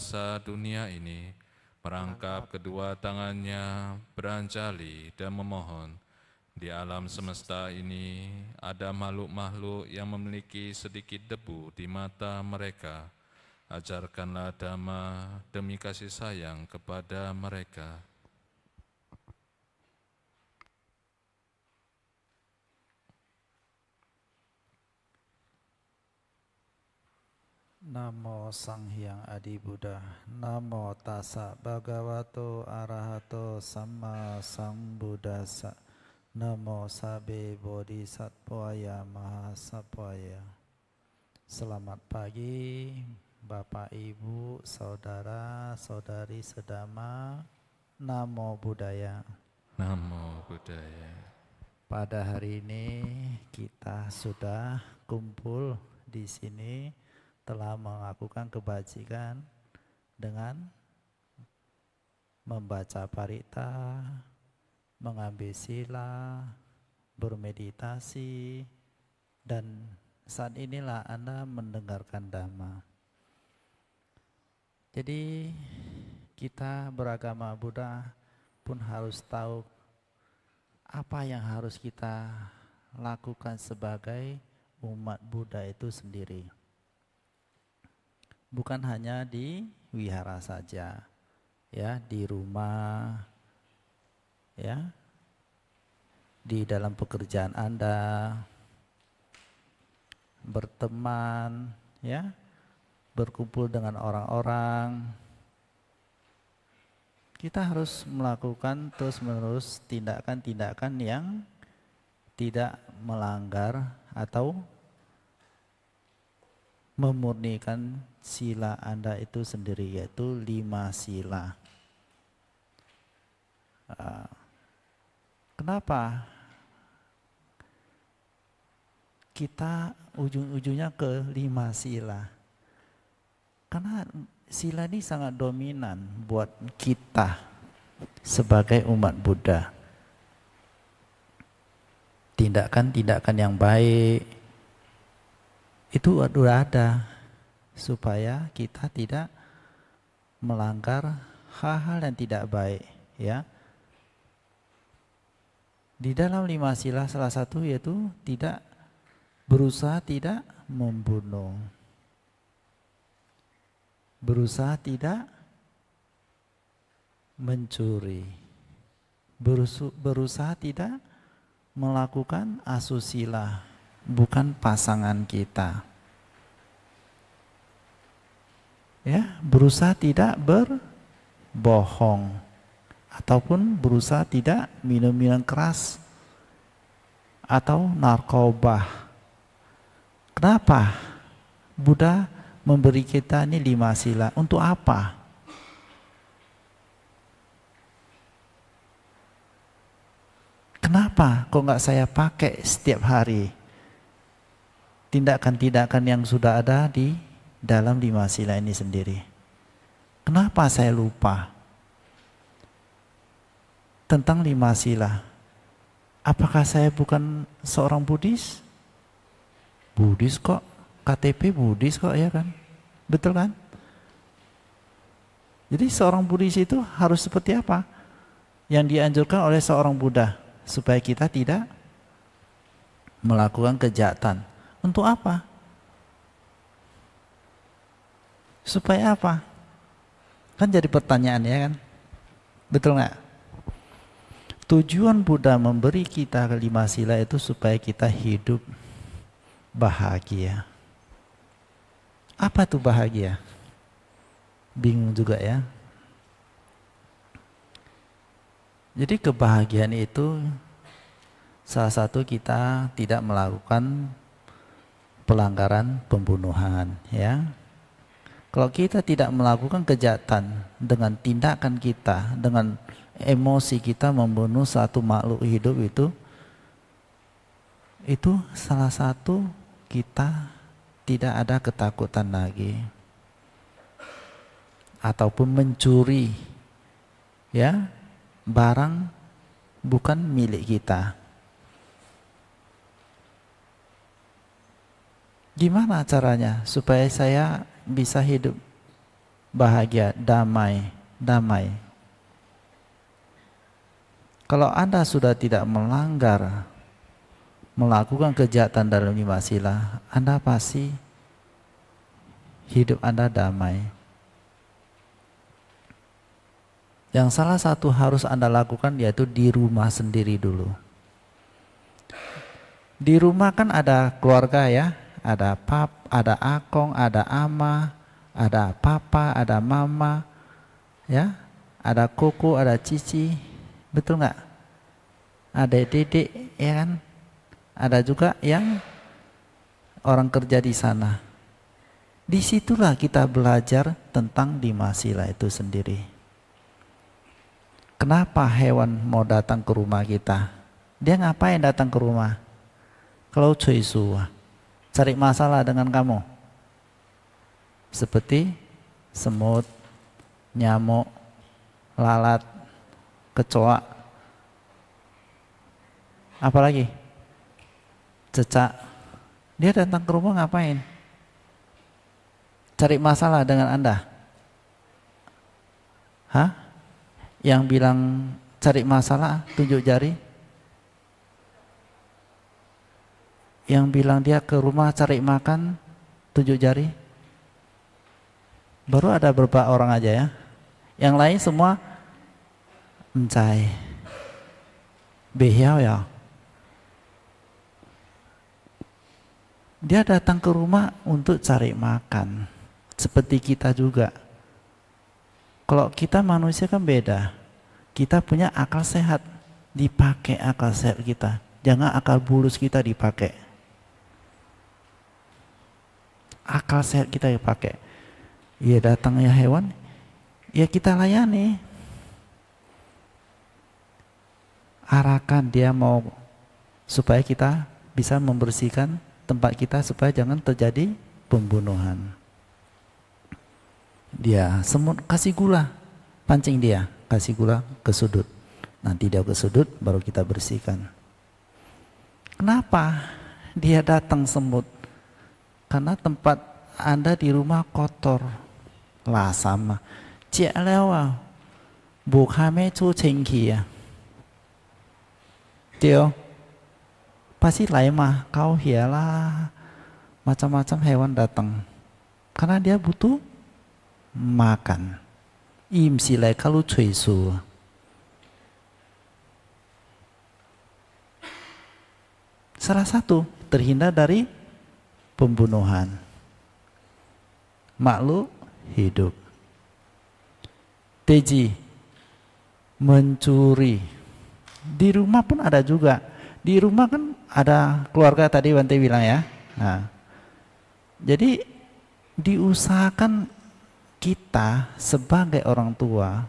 penguasa dunia ini merangkap kedua tangannya beranjali dan memohon. Di alam semesta ini ada makhluk-makhluk yang memiliki sedikit debu di mata mereka. Ajarkanlah dhamma demi kasih sayang kepada mereka. Namo Sang Hyang Adi Buddha Namo Tassa Bhagavato Arahato Sama Sang Buddhasa Namo Sabe Bodhisattvaya Mahasattvaya Selamat pagi Bapak Ibu, Saudara, Saudari Sedama Namo Buddhaya Namo Buddhaya Pada hari ini kita sudah kumpul di sini telah melakukan kebajikan dengan membaca parita, mengambil sila, bermeditasi, dan saat inilah Anda mendengarkan Dhamma. Jadi kita beragama Buddha pun harus tahu apa yang harus kita lakukan sebagai umat Buddha itu sendiri bukan hanya di wihara saja ya di rumah ya di dalam pekerjaan Anda berteman ya berkumpul dengan orang-orang kita harus melakukan terus-menerus tindakan-tindakan yang tidak melanggar atau memurnikan sila Anda itu sendiri yaitu lima sila. Ah, kenapa kita ujung-ujungnya ke lima sila? Karena sila ini sangat dominan buat kita sebagai umat Buddha. Tindakan-tindakan yang baik, itu sudah ada supaya kita tidak melanggar hal-hal yang tidak baik ya di dalam lima sila salah satu yaitu tidak berusaha tidak membunuh berusaha tidak mencuri berusaha, berusaha tidak melakukan asusila bukan pasangan kita. Ya, berusaha tidak berbohong ataupun berusaha tidak minum-minum keras atau narkoba. Kenapa? Buddha memberi kita ini lima sila. Untuk apa? Kenapa kok nggak saya pakai setiap hari? tindakan-tindakan yang sudah ada di dalam lima sila ini sendiri. Kenapa saya lupa tentang lima sila? Apakah saya bukan seorang Buddhis? Buddhis kok, KTP Buddhis kok ya kan? Betul kan? Jadi seorang Buddhis itu harus seperti apa? Yang dianjurkan oleh seorang Buddha supaya kita tidak melakukan kejahatan untuk apa? Supaya apa? Kan jadi pertanyaan ya kan? Betul nggak? Tujuan Buddha memberi kita kelima sila itu supaya kita hidup bahagia. Apa tuh bahagia? Bingung juga ya. Jadi kebahagiaan itu salah satu kita tidak melakukan pelanggaran pembunuhan ya. Kalau kita tidak melakukan kejahatan dengan tindakan kita, dengan emosi kita membunuh satu makhluk hidup itu itu salah satu kita tidak ada ketakutan lagi ataupun mencuri ya barang bukan milik kita Gimana caranya supaya saya bisa hidup bahagia, damai, damai? Kalau Anda sudah tidak melanggar, melakukan kejahatan dalam lima sila, Anda pasti hidup Anda damai. Yang salah satu harus Anda lakukan yaitu di rumah sendiri dulu. Di rumah kan ada keluarga ya, ada pap, ada akong, ada ama, ada papa, ada mama, ya, ada kuku, ada cici, betul nggak? Ada dedek, ya kan? Ada juga yang orang kerja di sana. Disitulah kita belajar tentang dimasila itu sendiri. Kenapa hewan mau datang ke rumah kita? Dia ngapain datang ke rumah? Kalau cuy suah cari masalah dengan kamu. Seperti semut, nyamuk, lalat, kecoa. Apalagi? Cecak. Dia datang ke rumah ngapain? Cari masalah dengan Anda. Hah? Yang bilang cari masalah, tunjuk jari, yang bilang dia ke rumah cari makan tujuh jari baru ada beberapa orang aja ya yang lain semua mencai behiau ya dia datang ke rumah untuk cari makan seperti kita juga kalau kita manusia kan beda kita punya akal sehat dipakai akal sehat kita jangan akal bulus kita dipakai akal sehat kita ya pakai ya datang ya hewan ya kita layani arahkan dia mau supaya kita bisa membersihkan tempat kita supaya jangan terjadi pembunuhan dia semut kasih gula pancing dia kasih gula ke sudut nanti dia ke sudut baru kita bersihkan kenapa dia datang semut karena tempat Anda di rumah kotor. Lah sama. Cek lewa. Bukannya cu cengki ya. Tio. Pasti lain ya, mah. Kau hialah. Ya Macam-macam hewan datang. Karena dia butuh makan. Im silai kalu cuy su. Salah satu terhindar dari pembunuhan. Makhluk hidup. Teji, mencuri. Di rumah pun ada juga. Di rumah kan ada keluarga tadi Bante bilang ya. Nah, jadi diusahakan kita sebagai orang tua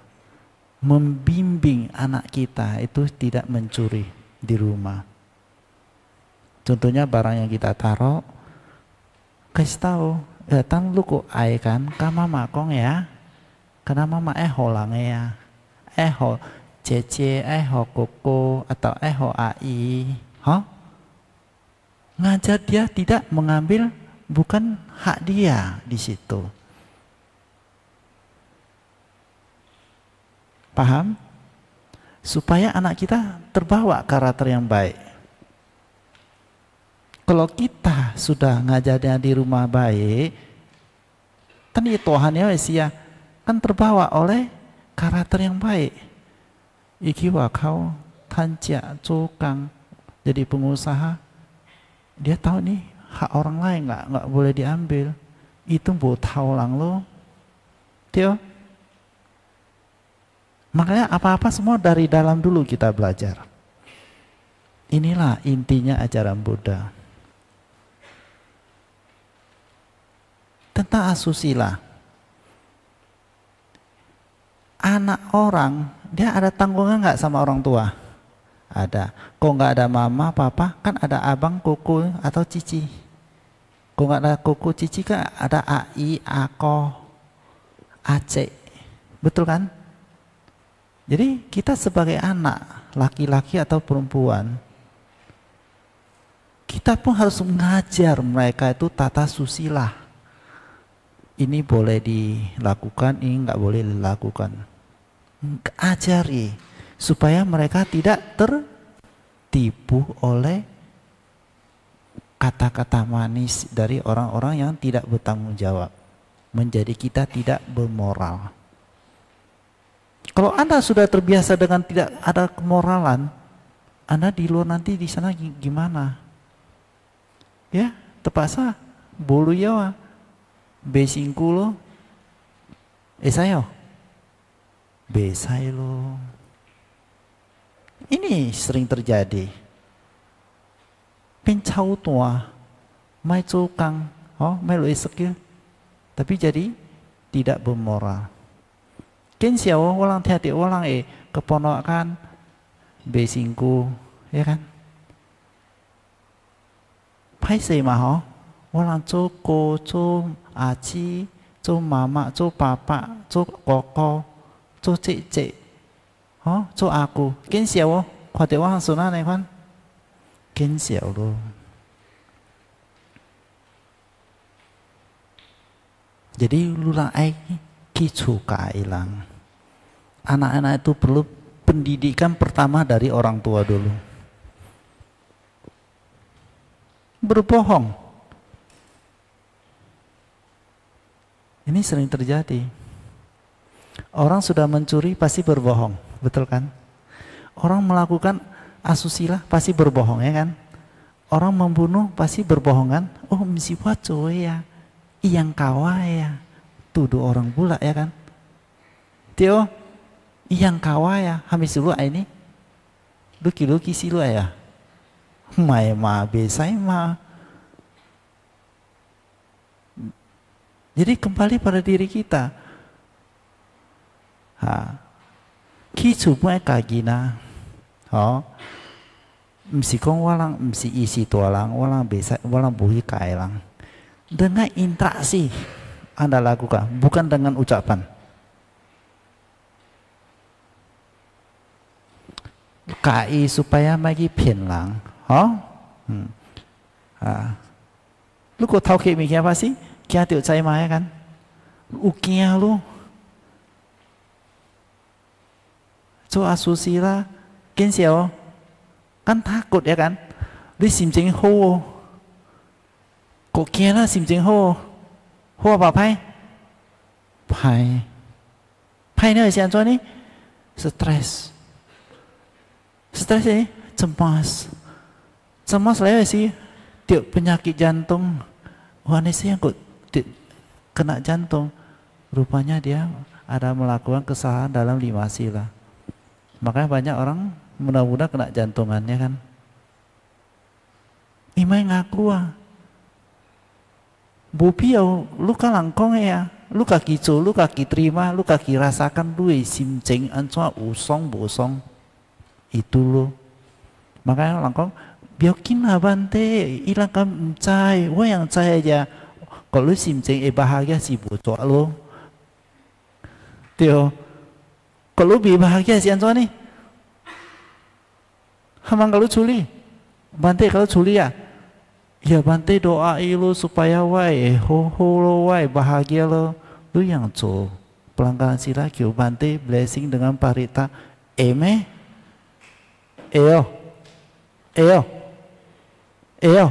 membimbing anak kita itu tidak mencuri di rumah. Contohnya barang yang kita taruh kasih tahu datang luku lu ku ai kan ka mama kong ya karena mama eh ho ya eh ho cece eh ho koko atau eh ho ai ha ngajar dia tidak mengambil bukan hak dia di situ paham supaya anak kita terbawa karakter yang baik kalau kita sudah ngajarnya di rumah baik, kan tadi ya ya, ya kan terbawa oleh karakter yang baik. wa kau tanjak cukang jadi pengusaha, dia tahu nih hak orang lain nggak nggak boleh diambil. Itu buat tahu lang lo, Tio. Makanya apa-apa semua dari dalam dulu kita belajar. Inilah intinya ajaran Buddha. tentang asusila. Anak orang, dia ada tanggungan nggak sama orang tua? Ada. Kok nggak ada mama, papa, kan ada abang, kuku, atau cici. Kok nggak ada kuku, cici, kan ada AI, ako, AC. Betul kan? Jadi kita sebagai anak, laki-laki atau perempuan, kita pun harus mengajar mereka itu tata susila ini boleh dilakukan, ini nggak boleh dilakukan. Ajari supaya mereka tidak tertipu oleh kata-kata manis dari orang-orang yang tidak bertanggung jawab. Menjadi kita tidak bermoral. Kalau Anda sudah terbiasa dengan tidak ada kemoralan, Anda di luar nanti di sana gimana? Ya, terpaksa bolu Wah. B5 eh, saya lo ini sering terjadi pencau tua mai cukang oh mai lo esok ya tapi jadi tidak bermoral ken siapa walang tiati walang eh keponakan B5 ya kan Pai mah oh 我 lan coko, co aci, co mama, co papa, co koko, co cek cek. Oh, co aku. Ken siapa? Oh. Kau tahu hang sunah nih kan? Ken siapa lo? Jadi lulang ai kicuka hilang. Anak-anak itu perlu pendidikan pertama dari orang tua dulu. Berbohong, Ini sering terjadi. Orang sudah mencuri pasti berbohong, betul kan? Orang melakukan asusila pasti berbohong ya kan? Orang membunuh pasti berbohong kan? Oh waco ya, iyang ya, tuduh orang pula ya kan? Tio, iyang ya, habis dulu ini, luki-luki silu ya. Mai ma besai ma, Jadi kembali pada diri kita. Ha. Ki gi kagina. Oh. Mesti kong walang, mesti isi tualang, walang bisa, walang buhi kailang. Dengan interaksi Anda lakukan, bukan dengan ucapan. Kai supaya magi lang. Oh. Hmm. Ha. Lu kok tahu kayak apa sih? กียติวใจมากันอุกียลูจูอาสุสีละกินเสียวกันทักกดเอกันดิสิมจิงโฮกเกียลาสิมจิงโฮหัวบาไพ่ไพ่ไพ่เนี่ยเสียงวนี้สตรีสสตรีสนี่จมัสจมัสแล้วสิเดี๋ยวปัญญากิจันตรงวันนี้เสียงกด kena jantung. Rupanya dia ada melakukan kesalahan dalam lima sila. Makanya banyak orang mudah-mudah kena jantungannya kan. Imai ngakua. Ya, lu luka langkong ya, lu kaki luka kaki luka kiterima, luka kirasakan duwe simceng ancua usong bosong. Itu lu. Makanya langkong, biokin lah bante, ilang cai, cai, yang cai aja. Kalau lu simceng eh bahagia si bocor lu. Tio. Kalau bi bahagia si anto ni. Hamang kalau culi. Bante kalau culi ya. Ya bante doa ilu supaya wai ho ho lo wai bahagia lo. Lu yang co Pelanggaran sila kyu bante blessing dengan parita. Eme. Eo. Eo. Eo.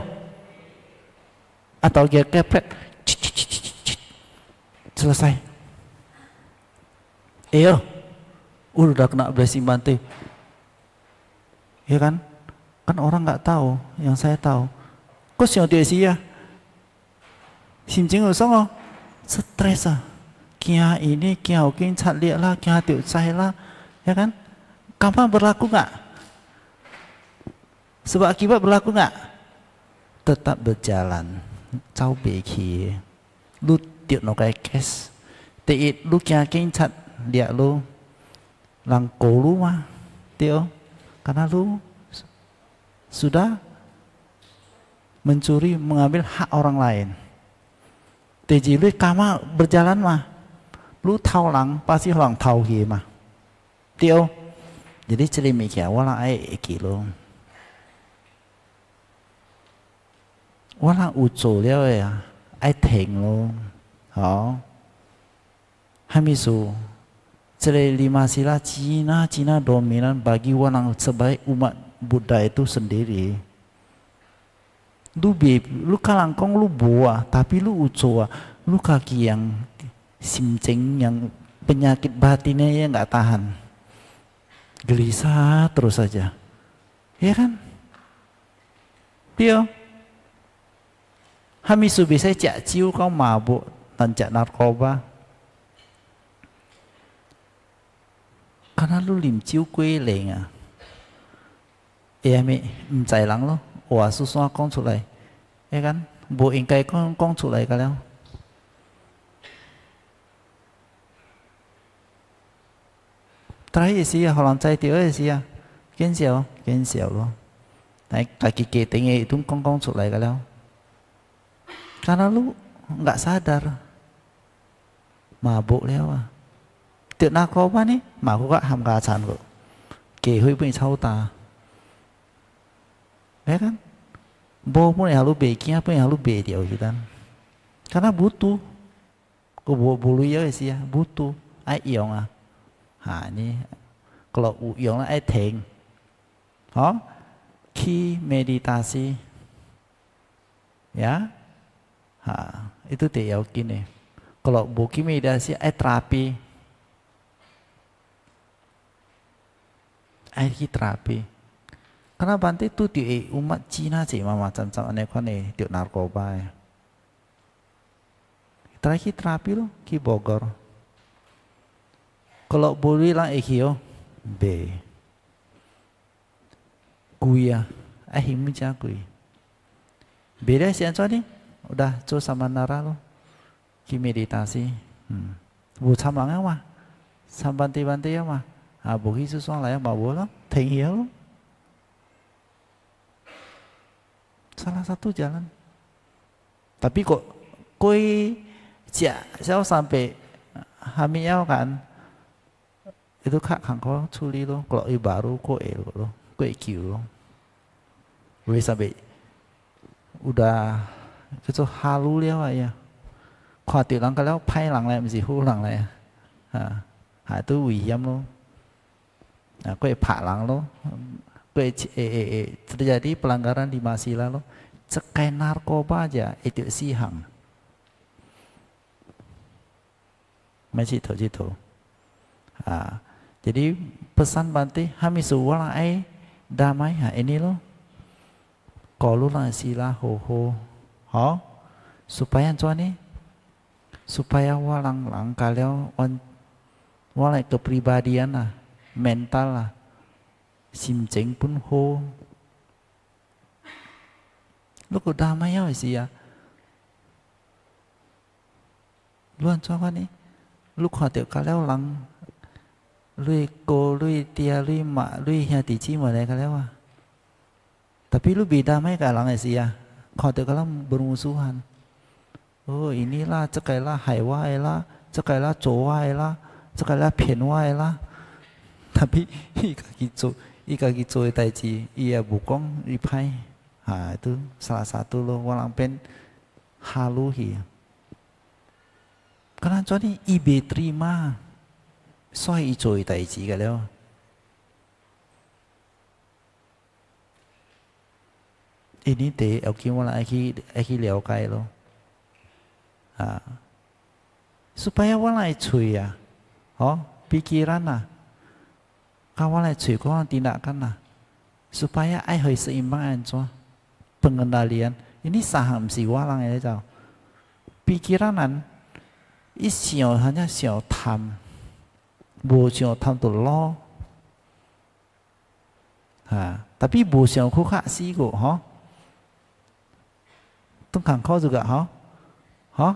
Atau gak kepet. Selesai. Iya. Udah kena blessing bantai. Iya kan? Kan orang nggak tahu, yang saya tahu. Kok sih dia sih ya? Simjeng songo oh. stres ah. Kia ini, kia oke, cat liat lah, kia tiut saya lah. Ya kan? Kapan berlaku nggak? Sebab akibat berlaku nggak? Tetap berjalan. Cao beki. Lut tiệu nó cái kes te ít lu kia kinh dia lu lang ko lu mà tiệu karena lu sudah mencuri mengambil hak orang lain teji lu kama berjalan mah lu tahu lang pasti orang tau hi mah tiệu jadi cerimi kia wala ai e wala e ai teng lo sila Cina dominan bagi orang sebaik umat Buddha itu sendiri. Lu lu kalangkong lu buah, tapi lu ucoa, lu kaki yang simceng yang penyakit batinnya ya nggak tahan. Gelisah terus saja. Ya kan? Dia. Hamisu bisa cak ciu kau mabuk, Anjak narkoba. Karena lu lim chiu quê lệ à. Em ấy, không chạy lắng luôn. Ủa su xoa con 出来. Ê gắn, bộ in cái con con 出来 cả leo. Trái gì xí à, họ làm chạy tiểu gì xí à. Kiến xéo, kiến xéo luôn. Đấy, cái kỳ kỳ tình ấy cũng con con 出来 cả leo. Karena lu nggak sadar mabuk lewa tiệt na có ba ni mà có ham ga sàn kok kể hơi bên sau ta ya kan bo pun halu beki apa yang halu be dia kita karena butuh ke bulu ya sih ya butuh ai iong ah ha ini kalau u iong ai teng ha ki meditasi ya ha itu dia yakin nih kalau bukimidasi eh terapi. eh terapi. Karena bantai itu di umat Cina sih mama macam-macam aneh kan nih eh, di narkoba ya. Terakhir terapi lo ki Bogor. Kalau boleh lah eh, kyo, B. Kuya, eh himja cakui Beda sih anco nih, udah cu sama Nara lo ki meditasi. Hmm. Bu sama lắng không à? banti banti không à? bu bố khi sư soan lại bảo Salah satu jalan. Tapi kok koi cia saya sampai ah, ya kan itu kak kangko kau culi lo kalau i baru kau el lo kau kiu lo gue sampai udah itu halu ya ya khoa tiểu lăng cái đó phai lăng lại mình chỉ hú lăng lại hải tu vì yếm luôn quay phá lăng luôn quay chế chế pelanggaran di masih lo, cekai narkoba aja itu sihang masih itu itu jadi pesan banti kami semua lah damai ha ini lo kalu lah sila ho ho ho supaya cuan ni supaya walang lang kalau on walai kepribadian lah mental lah simceng pun ho lu kok damai ya sih ya luan coba nih lu kau tiap kalau lang lu ko lu tia lu mak lu hia ti chi kalau ah. tapi lu beda mai kalau nggak sih ya kau tiap kalau bermusuhan 哦，伊尼啦，这个啦海外啦，这个啦左外啦，这个啦偏外啦，他比伊家己做伊家己做诶代志，伊也无讲伊歹，啊，都啥啥都咯，我人变哈喽去。干啥子追嘛，甩伊做代志个了，伊呢，这，我讲我拉，我拉我拉我拉我拉我我 Ha. Supaya walai cuy ya, Oh, pikiran lah. walai cuy, kau tindakan lah. Supaya ai hoi seimbang cuma pengendalian. Ini saham si walang ya jauh. Pikiranan, isio hanya siau tam. Bu siau tam tu lo. Ha, tapi bu siau kukak si go, ha? Tungkang kau juga, ha? Ha?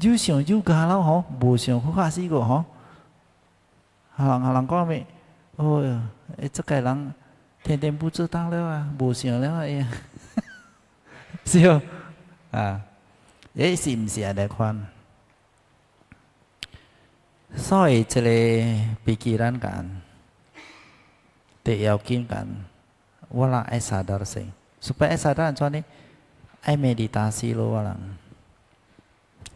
有想有噶啦吼，无想好下死个吼。下人下人讲咩？哦哟，诶，这个人天天不知道了啊，无想了哎呀，是哦，啊，诶，是毋是啊？嚟看，所以这个比基兰กัน，第要緊กัน，wala ai sadar sing，supaya sadar macam ni, ai meditasi lo walang.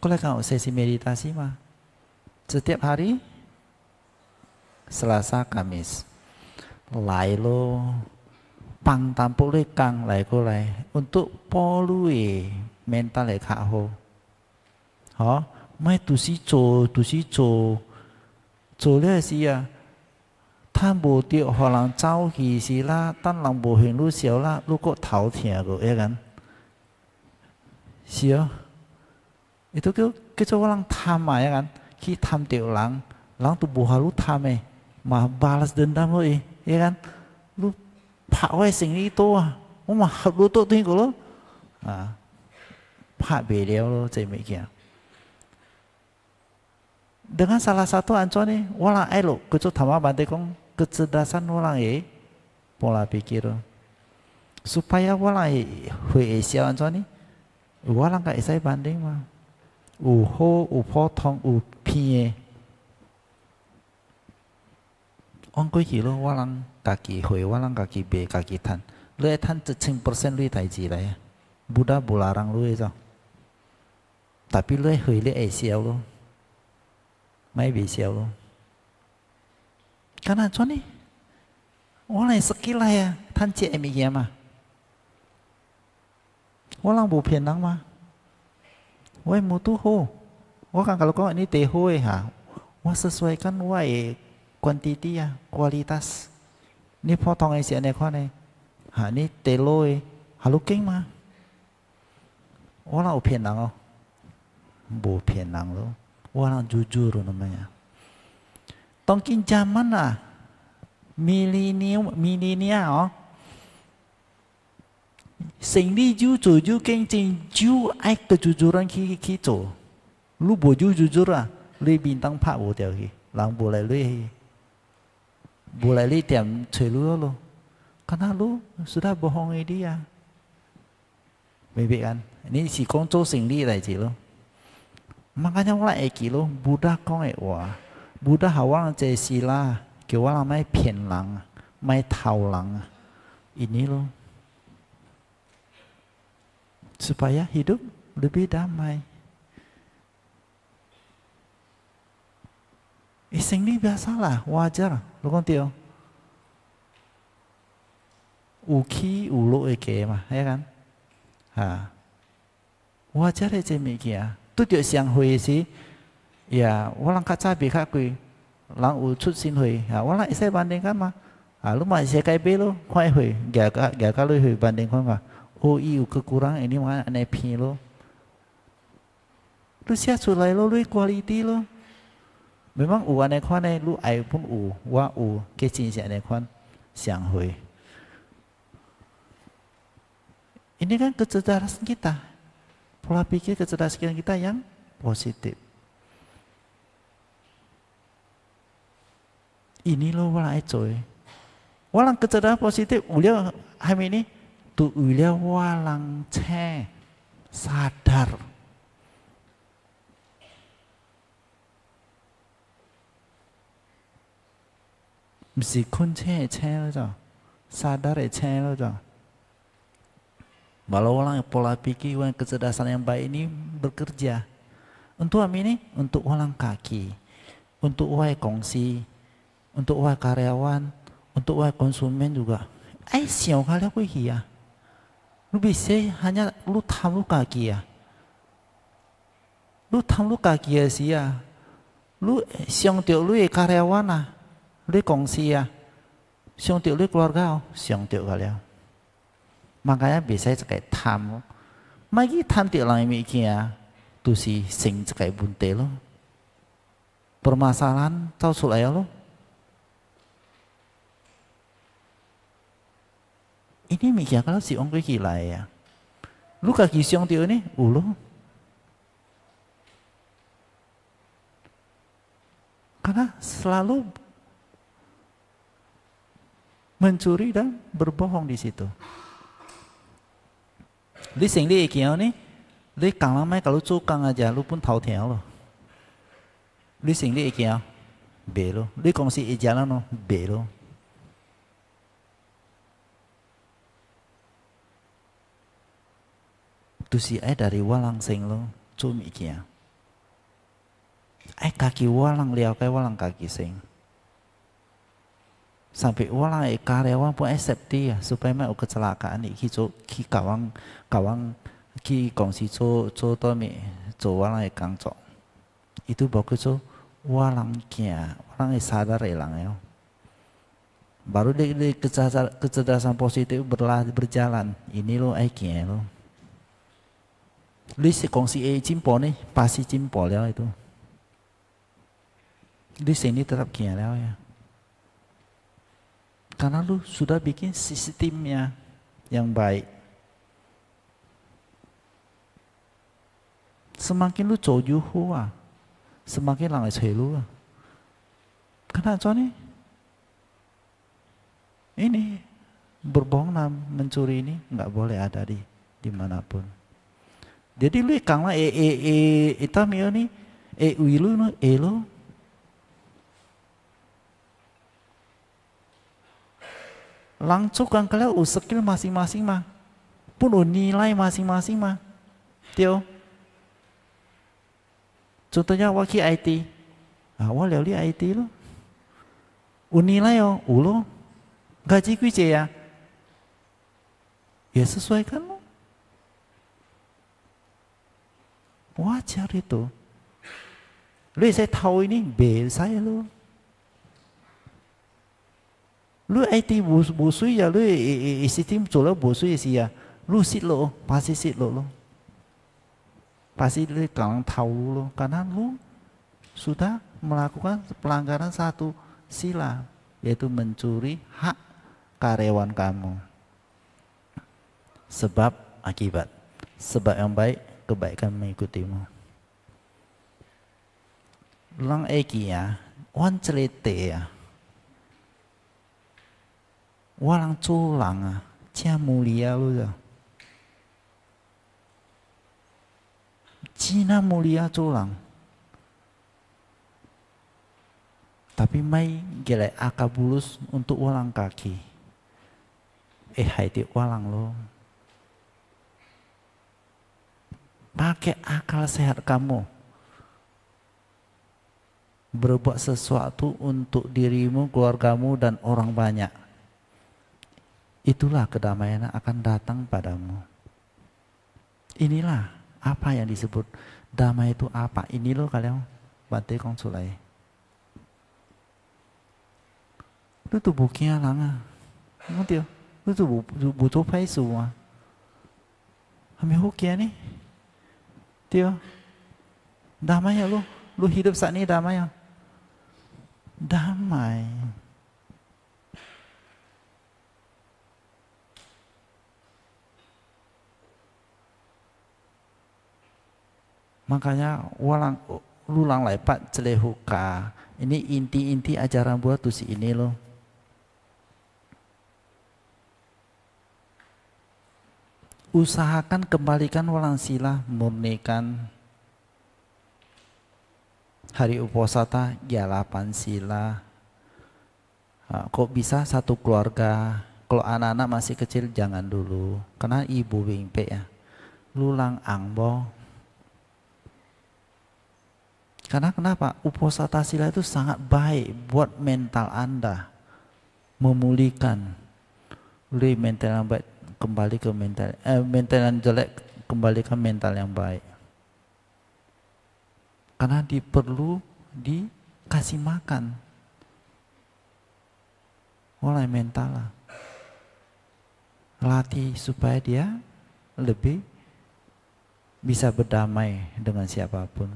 Kalau kamu sesi meditasi mah setiap hari Selasa Kamis. Lai lo pang tampu kang lai ko lai untuk polui mental le kak ho. Ho, mai tu si zo tu si le si ya. Tan bo dio ho lang zao hi si la tan lang bo hin lu xiao la lu ko tao tian ya go e gan. Si itu kêu cái cho lang ya kan ki tham tiểu lang lang tu buhalu tham mah balas dendam lo eh ya kan lu pak wae sing itu ah mau mah lu tu tu lo ah pak beliau lo dengan salah satu anco nih walang elo kecu tama bante kong kecerdasan walang eh pola pikir supaya wala eh hui esia anco nih walang kak isai banding mah 有好，有普通，有偏的。往过去喽，我让家己会，我让家己卖，家己谈。你爱谈一千 percent，你才几来呀？不打不拉郎，你你会，你爱笑喽，没微笑喽。干呢？我来思考来呀，你爱没言嘛？我让不骗人吗？Wai mutuhu. Orang kalau kau ini tehu ha. Wah sesuaikan wai eh, kuantiti ya, kualitas. Ni potong isi ane kau nih. Ha ini telo haluking ma? Orang upian nang oh. Bu pian nang lo. Orang jujur namanya. Tongkin zaman lah. Milenium, milenial oh. Sing di ju tuju keng cing ju ai kejujuran ki kito. Lu bo ju jujur ah, lu bintang pak bo tiao ki, lang bo lai lu Bo lai lu tiam cui lu lo. Karena lu sudah bohongi dia. Bebek kan? Ini si kongco sing di lai ci lo. Makanya e ki lo, buda kong hawa wah. Buddha hawang cai sila, kiwa lamai pian lang, mai tau lang. Ini lo. supaya hidup lebih damai. Iseng ini biasalah, wajar. Lu kan tiyo. Uki ulu eke mah, ya kan? Ha. Wajar aja e mikia. Tu tiyo siang hui si. Ya, walang kaca bi kakui. Lang u chút xin hui. Ha, walang isai bandingkan mah, À, lúc mà sẽ kai bi lô, khoai hui, gà gà gà hui banding bandingkan mà. oh iu iya, kekurang ini mah nepi lo lu sia sulai lo lu quality lo memang u nekwan ne eh, lu ai pun u wa u kecil si aneh siang hui ini kan kecerdasan kita pola pikir kecerdasan kita yang positif ini lo walai coy walang kecerdasan positif ulia ham ini tuwila walang ce sadar mesti kun e ceh ce aja sadar eh ceh ce aja walau walang pola pikir yang kecerdasan yang baik ini bekerja untuk apa ini untuk walang kaki untuk wae kongsi untuk wae karyawan untuk wae konsumen juga eh siang kali aku hiya lu lu bisa hanya kaki ya, lu 탐루가기야 kaki ya sih ya, lu siang lu karyawan lah, lu kongsi ya, siang xiongtiok lu keluarga siang kali kalian makanya bisa cekai tamu magi tam tiok mikir ya tuh si sing cekai bunte lo permasalahan tau sulaya lo ini mikir si kila ya Lu kaki 루카 tiu ini, ulo karena selalu mencuri dan berbohong di situ. di sini di ikhya ni, di kang mai kalau cukang aja lu pun tau tiang lo. di sini di ikhya, di Di kongsi ijalan lo, belo. tu si ai dari walang sing lo cum ya Ai kaki walang liau kai walang kaki sing. Sampai walang ai karyawan pun ai safety ya supaya mau kecelakaan iki co ki kawang kawang ki kongsi co co to mi co walang ai kang Itu bagus cok walang kia ya, walang ai sadar hilang ya. Baru di, di kecerdasan, positif berlah, berjalan. Ini lo ai kia ya, lo ya itu. Karena lu sudah bikin sistemnya yang baik. Semakin lu cojuhu semakin lama lu Karena Karena contohnya ini berbohong mencuri ini nggak boleh ada di dimanapun jadi lu kang lah e eh, e eh, e eh, itu mio ni e wilu no e lo langsung kang kalau usekil masing-masing mah pun nilai masing-masing mah tio contohnya waki IT ah, awal ya IT lo unilai yo ulo gaji kuce ya ya sesuaikan Wajar itu. Lu saya tahu ini B saya lu. Lu IT busu ya lu isi tim cula busu isi ya, ya. Lu sit lo, pasti sit lo lo. Pasti lu kalau tahu lo karena lu sudah melakukan pelanggaran satu sila yaitu mencuri hak karyawan kamu. Sebab akibat. Sebab yang baik kebaikan mengikutimu. Lang eki ya, wan celite ya. Walang culang, ah, cia mulia lu ya. Cina mulia culang. Tapi mai gele akabulus untuk walang kaki. Eh hai walang loh. Pakai akal sehat kamu. Berbuat sesuatu untuk dirimu, keluargamu, dan orang banyak. Itulah kedamaian akan datang padamu. Inilah apa yang disebut damai itu apa. Ini loh kalian bantai kong sulai. Lu tuh bukinya langa. Ngerti ya? tuh butuh pay semua Kami hukia ya nih. Tio, damai ya lu. Lu hidup saat ini damai ya. Damai. Makanya walang lulang lepat celehuka. Ini inti-inti ajaran buat tuh si ini loh. usahakan kembalikan walang sila murnikan hari uposata ya jalapan sila kok bisa satu keluarga kalau anak-anak masih kecil jangan dulu karena ibu wingpe ya lulang angbo karena kenapa uposata sila itu sangat baik buat mental anda memulihkan lebih mental yang baik kembali ke mental eh, mental yang jelek kembali ke mental yang baik karena diperlu dikasih makan mulai mental lah. latih supaya dia lebih bisa berdamai dengan siapapun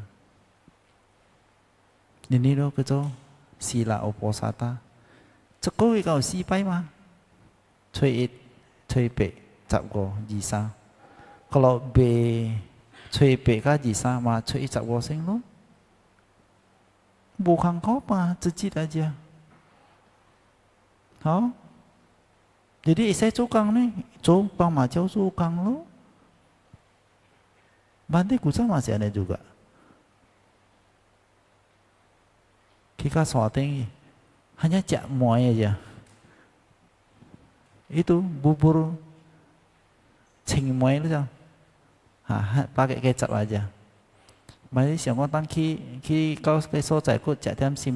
ini loh kecoh sila oposata cekoi kau si pai ma cuit be 吹白十五二三，kalau B 吹白加二三嘛吹十五聲咯，bukan kau mah cicit aja. Hah? Jadi saya cukang nih, cukang macau cukang lo. Bante kusa masih ada juga. Kita sorting hanya cak muay aja itu bubur cengmoy itu ah, pakai kecap aja Mari siang kau tangki ki kau ke so cai ku cak tiam sim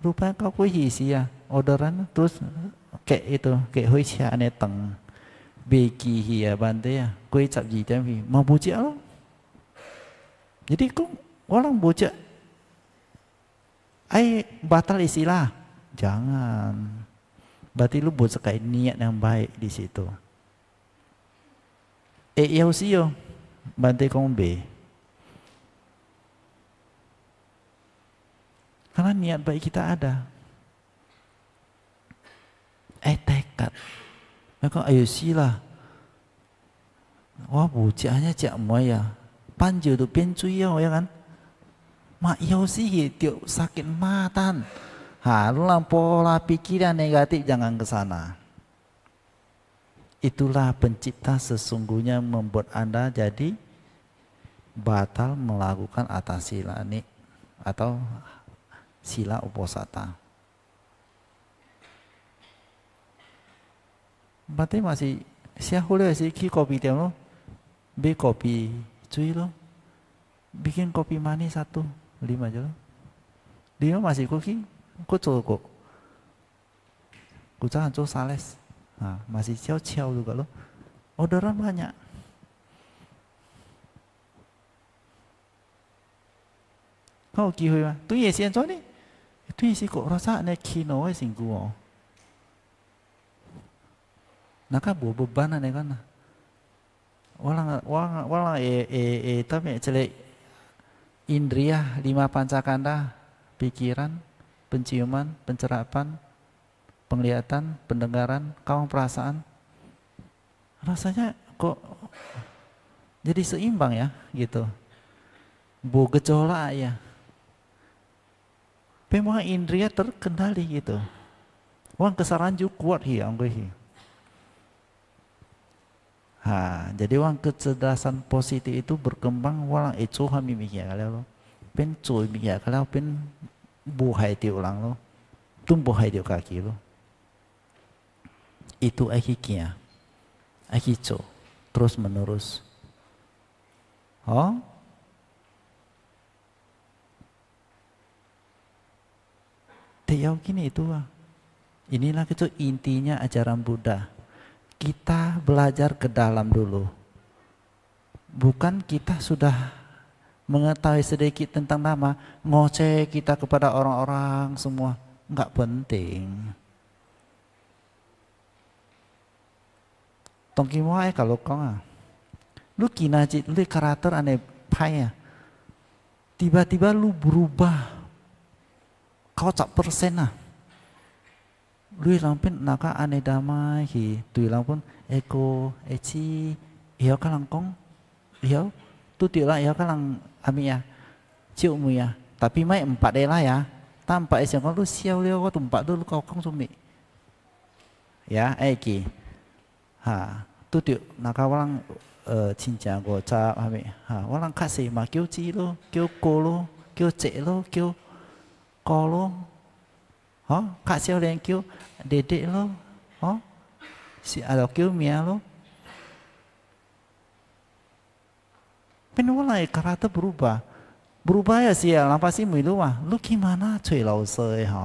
Rupa kau ku hisi ya orderan terus ke itu ke hui sia ane teng beki hia ya, ya Kue cap ji tiam hi mau buci lo. Jadi kok orang buci ai batal istilah jangan Berarti lu buat sekali niat yang baik di situ. E eh, iya, yausio bante kombe. Karena niat baik kita ada. Eh tekad. Maka ayo sila. Wah bu, cianya cak moya. Panjo tu pencuyo ya kan. Mak yau sih tiok gitu. sakit matan. Haruslah pola pikiran negatif jangan ke sana. Itulah pencipta sesungguhnya membuat Anda jadi batal melakukan atas sila ini atau sila uposata. Berarti masih siapa boleh sih ki kopi dia lo, b kopi cuy lo, bikin kopi manis satu lima aja lo, dia masih koki 我做过，gue sales nah, masih ciao-ciao juga loh orderan banyak Kau kira mah, tu ye sian ni. Tu ye si kok rasa ne kino e sing o. Naka bo beban ane kan. Walang walang walang e e e tapi celek indria lima pancakanda pikiran penciuman, pencerapan, penglihatan, pendengaran, kawang perasaan. Rasanya kok jadi seimbang ya gitu. Bu gejolak ya. Memang indria terkendali gitu. Wang juga kuat hi anggehi. Ha, jadi wang kecerdasan positif itu berkembang walang ecu hamimik ya kalau pen cuy ya kalau pen bu hai ulang lo tumbuh hai lo itu aki kia aki co terus menerus oh Teyau kini itu lah. Inilah itu intinya ajaran Buddha. Kita belajar ke dalam dulu. Bukan kita sudah mengetahui sedikit tentang nama, ngoceh kita kepada orang-orang semua, nggak penting. Tongki moai kalau nggak, ah. Lu kinajit, lu karakter aneh payah. Tiba-tiba lu berubah. Kau cak persen lah. Lu lampin naka aneh damai hi. Tu pun eko, eci, iya kalangkong. iya tu tiulah iya kalang amia chiu mia tapi mai empat dela ya tampak esi kau lu siau leo kau tumpak dulu kau kong sumi ya eki eh, ha tu tu naka walang eh, cinca go cha ami ha walang kasih ma kêu chi lo kêu cô lo kêu chị lo kêu cô lo ha kasih orang kêu dede lo ha si ada kêu mia lo เป็นว่าอะไรกระตบรูปะบรูปะเสียลังภาษีมือรู้ว่าลูกขี้มาหน้าช่วยเราเซยหอ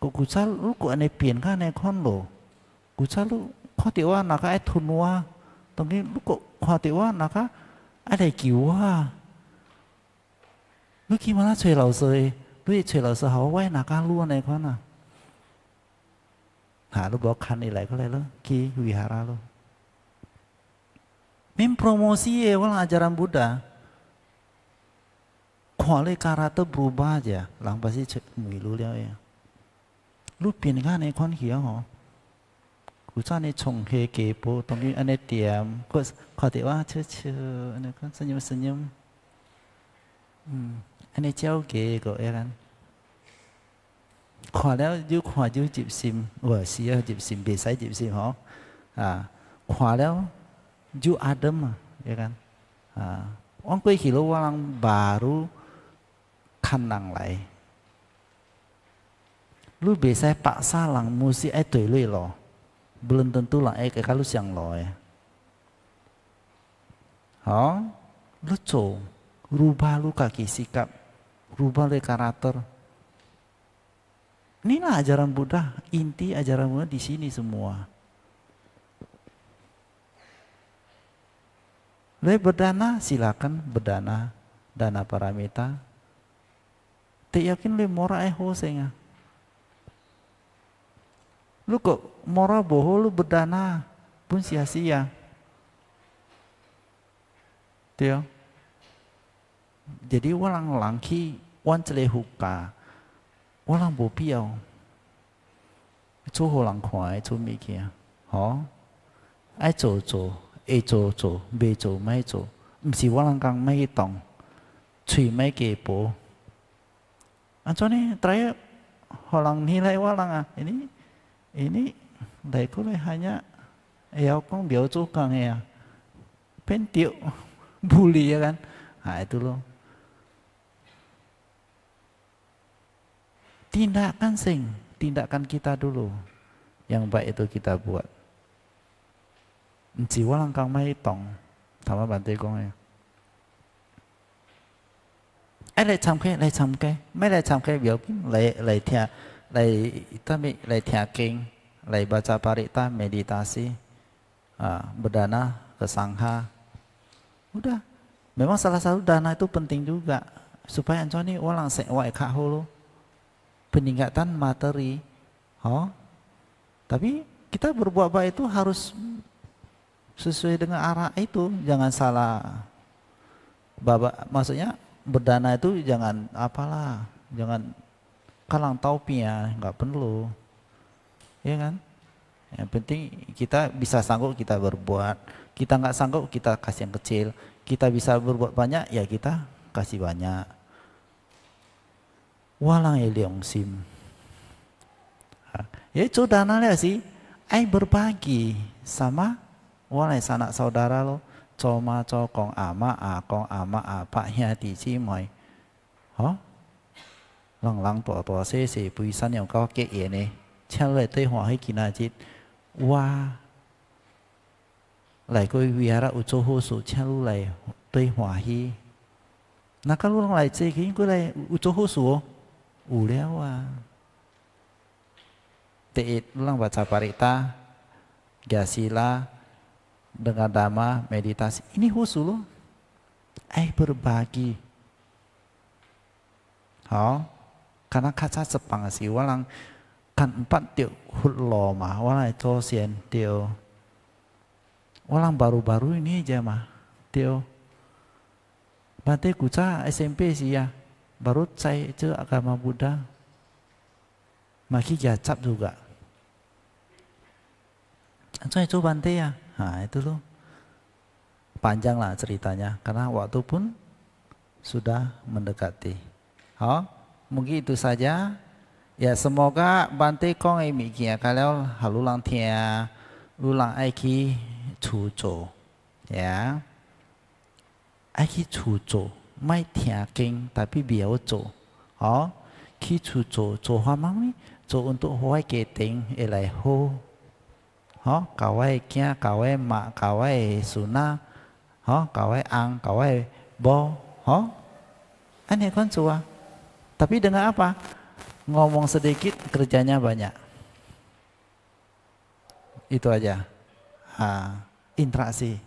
กูกูชาลูกกูอันในเปลี่ยนข้าในคอนโลกูชาลูกข้อเตียวว่านะคะไอ้ทุนว่าตรงนี้ลูกกูข้อเตียวว่านะคะอะไรกี่ว่าลูกขี้มาหน้าช่วยเราเซยลูกช่วยเราเซยหอไว้นะคะรล้วนในคอนอ่ะหาลูกบอกคันอะไรก็เลยแล้วกี่วิหาราลูกม m โ m p r o m o ่ i wala ajaran Buddha. Kuali karate berubah aja, lang pasti cek milu d เ a y รูปเปลี่ยน a n e ใน n h i เขียวูชอบในชงเฮเกโปตรงนี้อันนี้เตรียมก็ขอแต่ว่าเชื่อเชื่ออันนี้ก็สัญญมสัญญมอันนี้เจ้าเกก็เอรันขอแล้วยุขอยุจิบซิมเวอร์เสียจิบซิมเบสายจิบซิมหรออ่าขอแล้ว ju adem ya kan uh, kue kilo walang baru kandang lain, lu biasa pak salang musi itu eh lu ya lo belum tentu lah eh kalau siang lo ya oh lu cow rubah lu kaki sikap rubah lu karakter inilah ajaran Buddha inti ajaran Buddha di sini semua Lebih berdana silakan berdana dana paramita. Te yakin lebih mora eh sehingga. Lu kok mora boho lu berdana pun sia-sia. Tio. Jadi walang langki wan huka walang bo piao. Chu ho lang kwai kia. Ho. Ai zo zo. 會做做，未做莫做，毋是我人講莫去動，喙莫加薄。安怎呢？大家，互人你來我人啊，ini ini hanya ya tukang ya pentio, buli ya kan itu lo, tindakan sing tindakan kita dulu yang baik itu kita buat 唔知我人讲咩懂，头阿板地讲诶。哎，来参加，来参加，咩来参加？要紧，来来听，来特别来听经，来 parita meditasi, ah, kesangha. Udah, memang salah satu dana itu penting juga supaya ni orang sewa ekak hulu peningkatan materi, oh. Tapi kita berbuat baik itu harus sesuai dengan arah itu jangan salah babak maksudnya berdana itu jangan apalah jangan kalang taupi ya nggak perlu ya kan yang penting kita bisa sanggup kita berbuat kita nggak sanggup kita kasih yang kecil kita bisa berbuat banyak ya kita kasih banyak walang eliong ya sim ya itu ya sih ay berbagi sama 我来三 nak saudara lo, coma ma co kong ama a kong ama a pak hia di chi moi, hả? Lang lang tua tua se se bùi san yang kau kết yên ne chăng lại tới hòa hay kỳ na chít, wa, e, lại coi vihara ucho hô số chăng lu lại tới hòa hi, nà các lu lại chơi cái u baca parita, gasila, dengan dhamma meditasi. Ini husu loh. Eh berbagi. oh, karena kaca sepang si walang kan empat dia hut mah walang itu sian dia. walang baru-baru ini aja mah dia. Bante kuca SMP sih ya, baru saya itu agama Buddha, maki jacap juga. Saya itu bante ya, Nah itu loh panjang lah ceritanya karena waktu pun sudah mendekati. Oh, mungkin itu saja. Ya semoga bantai kong ini kia ya, kalau halulang tia lulang aiki cuco ya aiki cuco mai tia king tapi biar cucu oh ki cuco cucu hama mi cucu untuk huai keting elai ho hoh kawai kia kawai ma kawai suna kawai ang kawai bo hoh, aneh kon suwa tapi dengan apa ngomong sedikit kerjanya banyak itu aja ha, interaksi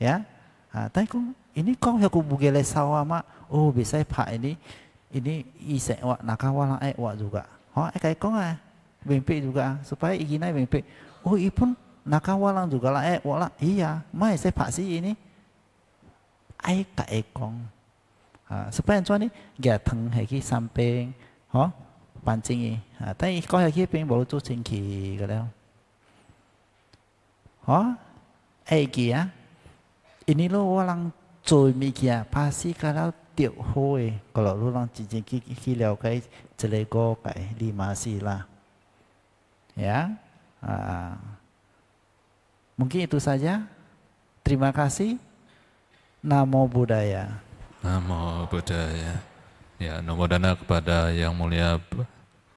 ya ha, tapi kok ini kau aku bugele mak oh bisa pak ini ini isek wa nakawala ek wa juga oh ek kau ah mimpi juga ah. supaya iginai mimpi oh ipun iya nakawalang juga lah eh wala iya mai saya pasti ini ai ka ekong ha supaya cuan ni gya teng hai ki samping ho pancing ni ha tai ikoh hai ping bolu tu cing ki leo ho ai ya ini lo walang cuy mi kia ya. pasti kalau tiệu hôi kalau lo lang cincin ki ki leo kai celego kai lima sila ya Ah. mungkin itu saja. Terima kasih. Namo Buddhaya. Namo Buddhaya. Ya, nomor dana kepada Yang Mulia